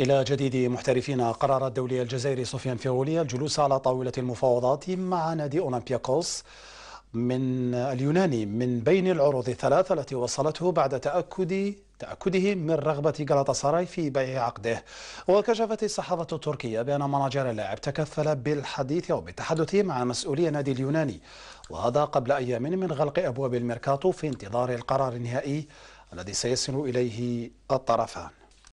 إلى جديد محترفين قرار الدولي الجزائري سفيان فيرولي الجلوس على طاولة المفاوضات مع نادي أولمبياكوس من اليوناني من بين العروض الثلاثة التي وصلته بعد تأكد تأكده من رغبة سراي في بيع عقده وكشفت الصحافة التركية بأن مناجر اللاعب تكفل بالحديث أو بالتحدث مع مسؤولي نادي اليوناني وهذا قبل أيام من غلق أبواب الميركاتو في انتظار القرار النهائي الذي سيصل إليه الطرفان